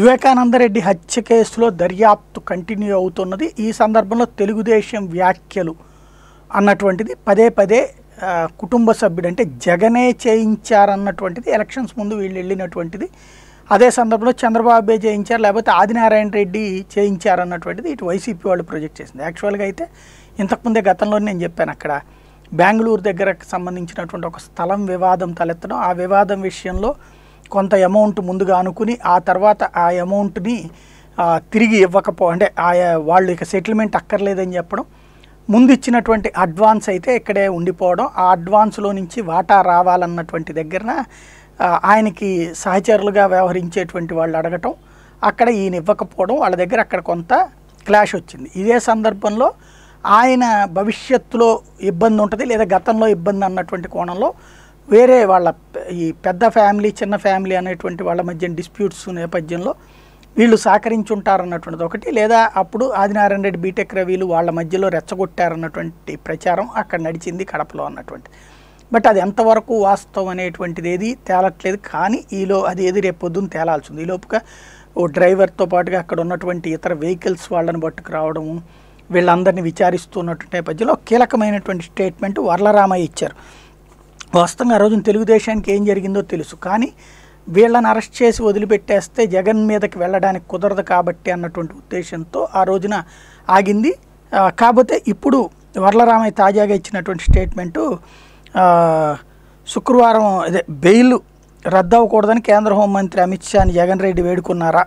వివేకానందరెడ్డి హత్య కేసులో దర్యాప్తు కంటిన్యూ అవుతున్నది ఈ సందర్భంలో తెలుగుదేశం వ్యాఖ్యలు అన్నటువంటిది పదే పదే కుటుంబ సభ్యుడు అంటే జగనే చేయించారన్నటువంటిది ఎలక్షన్స్ ముందు వీళ్ళు వెళ్ళినటువంటిది అదే సందర్భంలో చంద్రబాబే చేయించారు లేకపోతే ఆదినారాయణ రెడ్డి చేయించారన్నటువంటిది ఇటు వైసీపీ వాళ్ళు ప్రొజెక్ట్ చేసింది యాక్చువల్గా అయితే ఇంతకుముందే గతంలో నేను చెప్పాను అక్కడ బెంగళూరు దగ్గరకు సంబంధించినటువంటి ఒక స్థలం వివాదం తలెత్తడం ఆ వివాదం విషయంలో కొంత అమౌంట్ ముందుగా అనుకుని ఆ తర్వాత ఆ అమౌంట్ని తిరిగి ఇవ్వకపో అంటే ఆయా వాళ్ళు ఇక సెటిల్మెంట్ అక్కర్లేదని చెప్పడం ముందు ఇచ్చినటువంటి అడ్వాన్స్ అయితే ఇక్కడే ఉండిపోవడం ఆ అడ్వాన్స్లో నుంచి వాటా రావాలన్నటువంటి దగ్గరన ఆయనకి సహచరులుగా వ్యవహరించేటువంటి వాళ్ళు అడగటం అక్కడ ఈయన ఇవ్వకపోవడం వాళ్ళ దగ్గర అక్కడ కొంత క్లాష్ వచ్చింది ఇదే సందర్భంలో ఆయన భవిష్యత్తులో ఇబ్బంది ఉంటుంది లేదా గతంలో ఇబ్బంది అన్నటువంటి కోణంలో వేరే వాళ్ళ ఈ పెద్ద ఫ్యామిలీ చిన్న ఫ్యామిలీ అనేటువంటి వాళ్ళ మధ్య డిస్ప్యూట్స్ నేపథ్యంలో వీళ్ళు సహకరించుంటారన్నటువంటిది ఒకటి లేదా అప్పుడు ఆదినారాయణ రెడ్డి బీటెక్ రవిలు వాళ్ళ మధ్యలో రెచ్చగొట్టారన్నటువంటి ప్రచారం అక్కడ నడిచింది కడపలో అన్నటువంటి బట్ అది ఎంతవరకు వాస్తవం అనేటువంటిది ఏది తేలట్లేదు కానీ ఈలో అది ఏది రేపు పొద్దున్న తేలాల్సింది ఈలోపుగా ఓ డ్రైవర్తో పాటుగా అక్కడ ఉన్నటువంటి ఇతర వెహికల్స్ వాళ్ళని పట్టుకురావడము వీళ్ళందరినీ విచారిస్తున్నటువంటి నేపథ్యంలో కీలకమైనటువంటి స్టేట్మెంట్ వర్లరామయ్య ఇచ్చారు వాస్తవంగా ఆ రోజున తెలుగుదేశానికి ఏం జరిగిందో తెలుసు కానీ వీళ్ళని అరెస్ట్ చేసి వదిలిపెట్టేస్తే జగన్ మీదకి వెళ్ళడానికి కుదరదు కాబట్టి అన్నటువంటి ఉద్దేశంతో ఆ రోజున ఆగింది కాకపోతే ఇప్పుడు వరలరామయ్య తాజాగా ఇచ్చినటువంటి స్టేట్మెంటు శుక్రవారం అదే బెయిల్ రద్దు అవ్వకూడదని కేంద్ర హోంమంత్రి అమిత్ షాని జగన్ రెడ్డి వేడుకున్నారా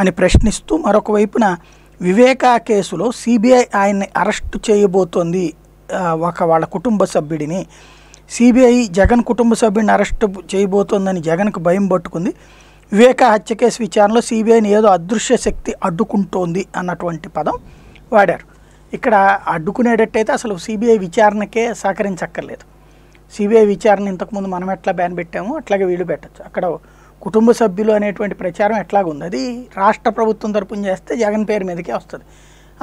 అని ప్రశ్నిస్తూ మరొక వైపున వివేకా కేసులో సిబిఐ ఆయన్ని అరెస్టు చేయబోతోంది ఒక వాళ్ళ కుటుంబ సభ్యుడిని సిబిఐ జగన్ కుటుంబ సభ్యుడిని అరెస్ట్ చేయబోతోందని జగన్కు భయం పట్టుకుంది వివేక హత్య కేసు విచారణలో సిబిఐని ఏదో అదృశ్య శక్తి అడ్డుకుంటోంది అన్నటువంటి పదం వాడారు ఇక్కడ అడ్డుకునేటట్టయితే అసలు సిబిఐ విచారణకే సహకరించక్కర్లేదు సిబిఐ విచారణ ఇంతకుముందు మనం ఎట్లా బ్యాన్ పెట్టామో అట్లాగే వీళ్ళు పెట్టచ్చు అక్కడ కుటుంబ సభ్యులు అనేటువంటి ప్రచారం ఎట్లాగుంది అది రాష్ట్ర ప్రభుత్వం తరపున చేస్తే జగన్ పేరు మీదకే వస్తుంది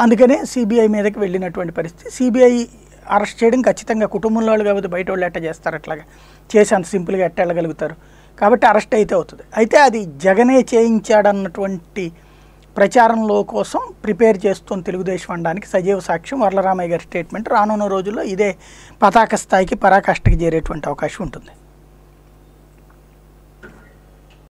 అందుకనే సిబిఐ మీదకి వెళ్ళినటువంటి పరిస్థితి సిబిఐ అరెస్ట్ చేయడం ఖచ్చితంగా కుటుంబంలో వాళ్ళు కాబట్టి బయట వాళ్ళు ఎట్ట చేస్తారు అట్లాగా చేసి అంత సింపుల్గా ఎట్ట వెళ్ళగలుగుతారు కాబట్టి అరెస్ట్ అయితే అవుతుంది అయితే అది జగనే చేయించాడన్నటువంటి ప్రచారంలో కోసం ప్రిపేర్ చేస్తున్న తెలుగుదేశం అనడానికి సజీవ సాక్ష్యం వరలరామయ్య గారి స్టేట్మెంట్ రానున్న రోజుల్లో ఇదే పతాక స్థాయికి పరాకాష్ఠకి చేరేటువంటి అవకాశం ఉంటుంది